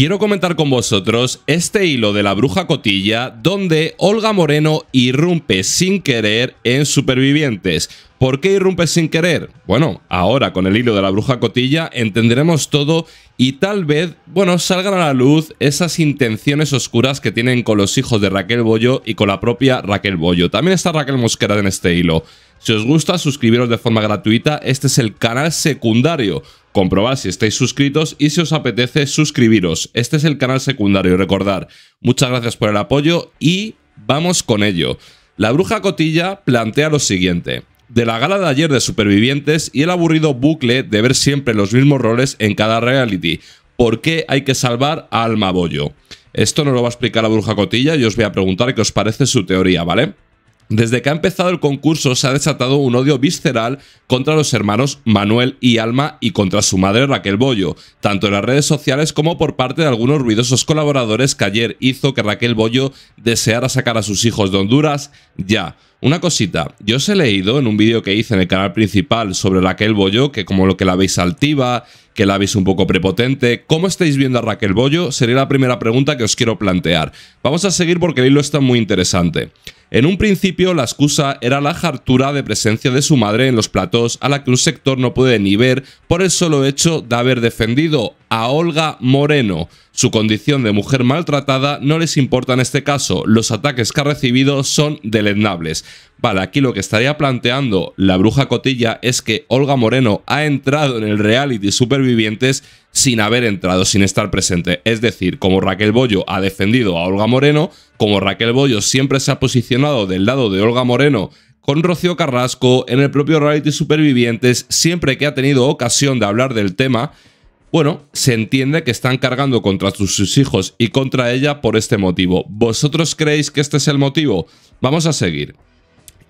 quiero comentar con vosotros este hilo de la bruja cotilla donde Olga Moreno irrumpe sin querer en Supervivientes. ¿Por qué irrumpe sin querer? Bueno, ahora con el hilo de la bruja cotilla entenderemos todo y tal vez, bueno, salgan a la luz esas intenciones oscuras que tienen con los hijos de Raquel Bollo y con la propia Raquel Bollo. También está Raquel Mosquera en este hilo. Si os gusta, suscribiros de forma gratuita, este es el canal secundario. Comprobad si estáis suscritos y si os apetece, suscribiros. Este es el canal secundario, recordad. Muchas gracias por el apoyo y vamos con ello. La bruja cotilla plantea lo siguiente de la gala de ayer de Supervivientes y el aburrido bucle de ver siempre los mismos roles en cada reality. ¿Por qué hay que salvar a Alma Esto nos lo va a explicar la bruja Cotilla y os voy a preguntar qué os parece su teoría, ¿vale? Desde que ha empezado el concurso se ha desatado un odio visceral contra los hermanos Manuel y Alma y contra su madre Raquel Bollo, tanto en las redes sociales como por parte de algunos ruidosos colaboradores que ayer hizo que Raquel Bollo deseara sacar a sus hijos de Honduras ya. Una cosita, yo os he leído en un vídeo que hice en el canal principal sobre Raquel Bollo, que como lo que la veis altiva, que la veis un poco prepotente, ¿cómo estáis viendo a Raquel Bollo? Sería la primera pregunta que os quiero plantear. Vamos a seguir porque el hilo está muy interesante. En un principio, la excusa era la hartura de presencia de su madre en los platos a la que un sector no puede ni ver por el solo hecho de haber defendido a Olga Moreno. Su condición de mujer maltratada no les importa en este caso, los ataques que ha recibido son deleznables. Vale, aquí lo que estaría planteando la bruja Cotilla es que Olga Moreno ha entrado en el reality Supervivientes sin haber entrado, sin estar presente. Es decir, como Raquel Bollo ha defendido a Olga Moreno, como Raquel Bollo siempre se ha posicionado del lado de Olga Moreno con Rocío Carrasco en el propio reality Supervivientes, siempre que ha tenido ocasión de hablar del tema, bueno, se entiende que están cargando contra sus hijos y contra ella por este motivo. ¿Vosotros creéis que este es el motivo? Vamos a seguir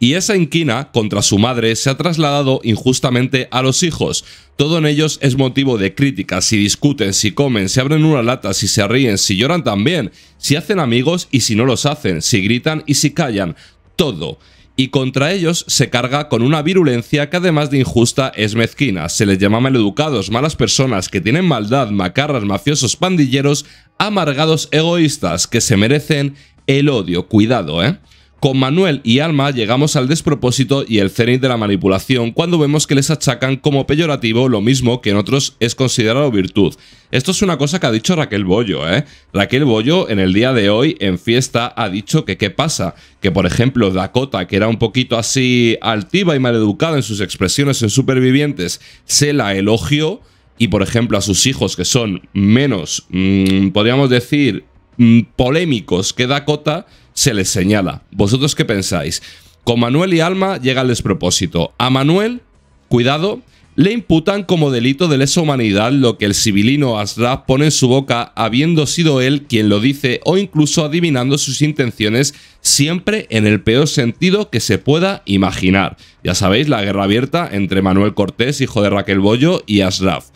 y esa inquina contra su madre se ha trasladado injustamente a los hijos. Todo en ellos es motivo de crítica, si discuten, si comen, si abren una lata, si se ríen, si lloran también, si hacen amigos y si no los hacen, si gritan y si callan, todo y contra ellos se carga con una virulencia que además de injusta es mezquina. Se les llama maleducados, malas personas que tienen maldad, macarras, mafiosos, pandilleros, amargados, egoístas, que se merecen el odio. Cuidado, ¿eh? Con Manuel y Alma llegamos al despropósito y el cenit de la manipulación cuando vemos que les achacan como peyorativo lo mismo que en otros es considerado virtud. Esto es una cosa que ha dicho Raquel Bollo, ¿eh? Raquel Bollo en el día de hoy en fiesta ha dicho que qué pasa, que por ejemplo Dakota, que era un poquito así altiva y maleducada en sus expresiones en Supervivientes, se la elogió y por ejemplo a sus hijos que son menos, mm, podríamos decir, mm, polémicos que Dakota, se les señala. ¿Vosotros qué pensáis? Con Manuel y Alma llega el despropósito. A Manuel, cuidado, le imputan como delito de lesa humanidad lo que el civilino Asraf pone en su boca, habiendo sido él quien lo dice o incluso adivinando sus intenciones, siempre en el peor sentido que se pueda imaginar. Ya sabéis, la guerra abierta entre Manuel Cortés, hijo de Raquel Bollo, y Asraf.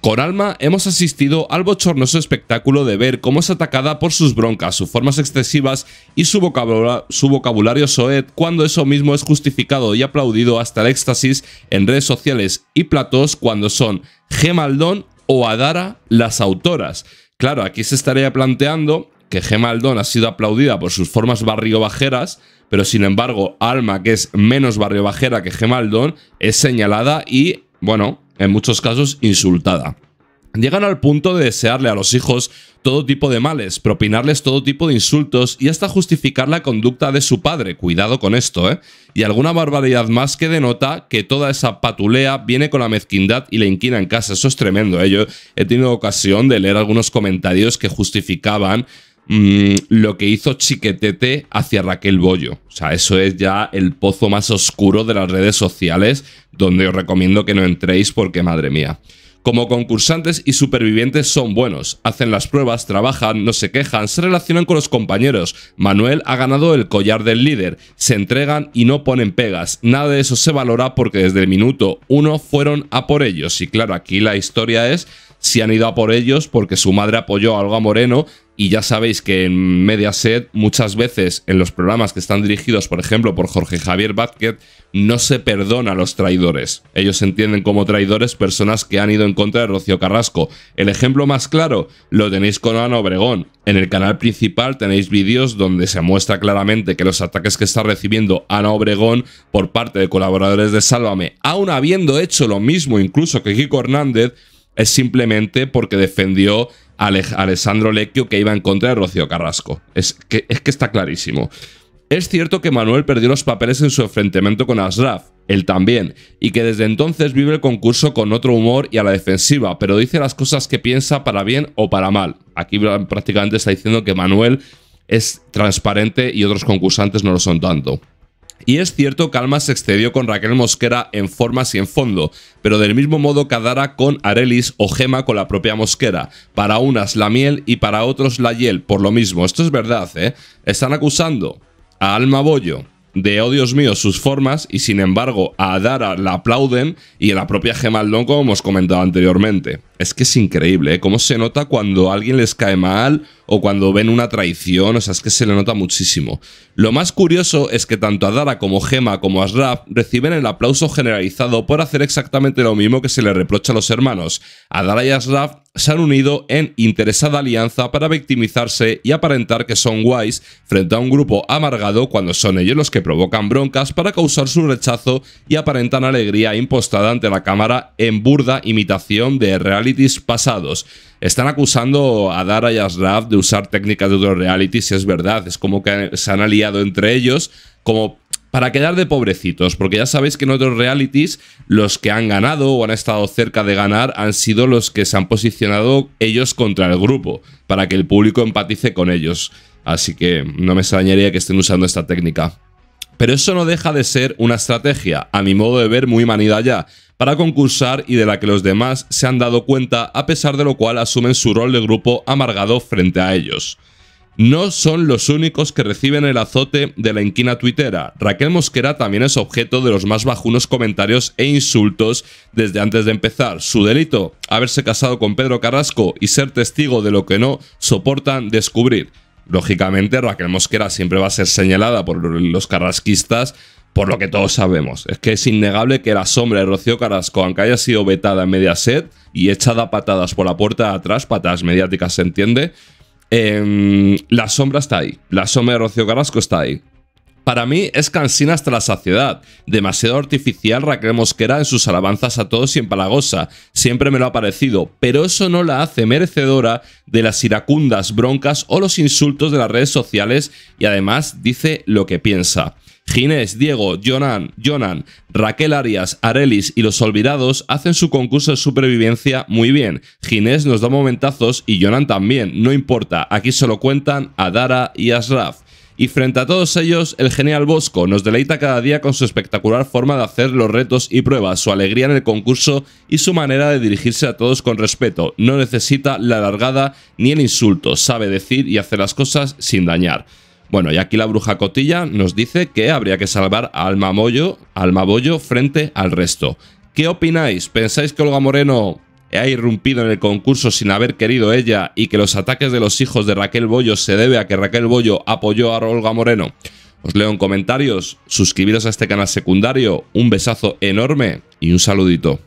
Con Alma hemos asistido al bochornoso espectáculo de ver cómo es atacada por sus broncas, sus formas excesivas y su, vocabulario soet cuando eso mismo es justificado y aplaudido hasta el éxtasis en redes sociales y platos cuando son Gemaldón o Adara las autoras. Claro, aquí se estaría planteando que Gemaldón ha sido aplaudida por sus formas barriobajeras, pero sin embargo Alma, que es menos barriobajera que Gemaldón, es señalada y, bueno, en muchos casos insultada. Llegan al punto de desearle a los hijos todo tipo de males, propinarles todo tipo de insultos y hasta justificar la conducta de su padre, cuidado con esto, ¿eh? Y alguna barbaridad más que denota que toda esa patulea viene con la mezquindad y la inquina en casa, eso es tremendo, ¿eh? Yo he tenido ocasión de leer algunos comentarios que justificaban Mm, lo que hizo Chiquetete hacia Raquel Bollo. O sea, eso es ya el pozo más oscuro de las redes sociales, donde os recomiendo que no entréis porque, madre mía. Como concursantes y supervivientes son buenos, hacen las pruebas, trabajan, no se quejan, se relacionan con los compañeros. Manuel ha ganado el collar del líder, se entregan y no ponen pegas. Nada de eso se valora porque desde el minuto uno fueron a por ellos. Y claro, aquí la historia es si han ido a por ellos porque su madre apoyó a Alga Moreno y ya sabéis que en Mediaset muchas veces en los programas que están dirigidos, por ejemplo, por Jorge Javier Vázquez, no se perdona a los traidores. Ellos entienden como traidores personas que han ido en contra de Rocío Carrasco. El ejemplo más claro lo tenéis con Ana Obregón. En el canal principal tenéis vídeos donde se muestra claramente que los ataques que está recibiendo Ana Obregón por parte de colaboradores de Sálvame, aun habiendo hecho lo mismo incluso que Kiko Hernández, es simplemente porque defendió a Alessandro Lecchio que iba en contra de Rocío Carrasco. Es que, es que está clarísimo. Es cierto que Manuel perdió los papeles en su enfrentamiento con Asraf, él también, y que desde entonces vive el concurso con otro humor y a la defensiva, pero dice las cosas que piensa para bien o para mal. Aquí prácticamente está diciendo que Manuel es transparente y otros concursantes no lo son tanto. Y es cierto que Alma se excedió con Raquel Mosquera en formas y en fondo, pero del mismo modo Cadara con Arelis o Gema con la propia Mosquera. Para unas la miel y para otros la hiel, por lo mismo. Esto es verdad, ¿eh? Están acusando a Alma Bollo de, ¡odios oh Dios mío, sus formas y sin embargo a Adara la aplauden y a la propia Gema Aldón como hemos comentado anteriormente. Es que es increíble, ¿eh? Cómo se nota cuando alguien les cae mal o cuando ven una traición, o sea, es que se le nota muchísimo. Lo más curioso es que tanto a Dara como Gema como Asraf reciben el aplauso generalizado por hacer exactamente lo mismo que se le reprocha a los hermanos. Adara y Asraf se han unido en interesada alianza para victimizarse y aparentar que son guays frente a un grupo amargado cuando son ellos los que provocan broncas para causar su rechazo y aparentan alegría impostada ante la cámara en burda imitación de realidad pasados. Están acusando a Dara y Asraf de usar técnicas de otros realities, si es verdad, es como que se han aliado entre ellos como para quedar de pobrecitos, porque ya sabéis que en otros realities los que han ganado o han estado cerca de ganar han sido los que se han posicionado ellos contra el grupo, para que el público empatice con ellos. Así que no me extrañaría que estén usando esta técnica. Pero eso no deja de ser una estrategia, a mi modo de ver, muy manida ya, para concursar y de la que los demás se han dado cuenta, a pesar de lo cual asumen su rol de grupo amargado frente a ellos. No son los únicos que reciben el azote de la inquina tuitera. Raquel Mosquera también es objeto de los más bajunos comentarios e insultos desde antes de empezar. Su delito, haberse casado con Pedro Carrasco y ser testigo de lo que no soportan descubrir. Lógicamente, Raquel Mosquera siempre va a ser señalada por los carrasquistas por lo que todos sabemos. Es que es innegable que la sombra de Rocío Carrasco, aunque haya sido vetada en media set y echada patadas por la puerta de atrás, patadas mediáticas, se entiende, em, la sombra está ahí. La sombra de Rocío Carrasco está ahí. Para mí es cansina hasta la saciedad, demasiado artificial Raquel Mosquera en sus alabanzas a todos y empalagosa, siempre me lo ha parecido, pero eso no la hace merecedora de las iracundas broncas o los insultos de las redes sociales y además dice lo que piensa. Ginés, Diego, Jonan, Jonan, Raquel Arias, Arelis y los olvidados hacen su concurso de supervivencia muy bien. Ginés nos da momentazos y Jonan también, no importa, aquí solo cuentan a Dara y Asraf. Y frente a todos ellos, el genial Bosco nos deleita cada día con su espectacular forma de hacer los retos y pruebas, su alegría en el concurso y su manera de dirigirse a todos con respeto. No necesita la alargada ni el insulto, sabe decir y hacer las cosas sin dañar. Bueno, y aquí la bruja Cotilla nos dice que habría que salvar al Alma frente al resto. ¿Qué opináis? ¿Pensáis que Olga Moreno ha irrumpido en el concurso sin haber querido ella y que los ataques de los hijos de Raquel Bollo se debe a que Raquel Bollo apoyó a Olga Moreno? Os leo en comentarios, suscribiros a este canal secundario, un besazo enorme y un saludito.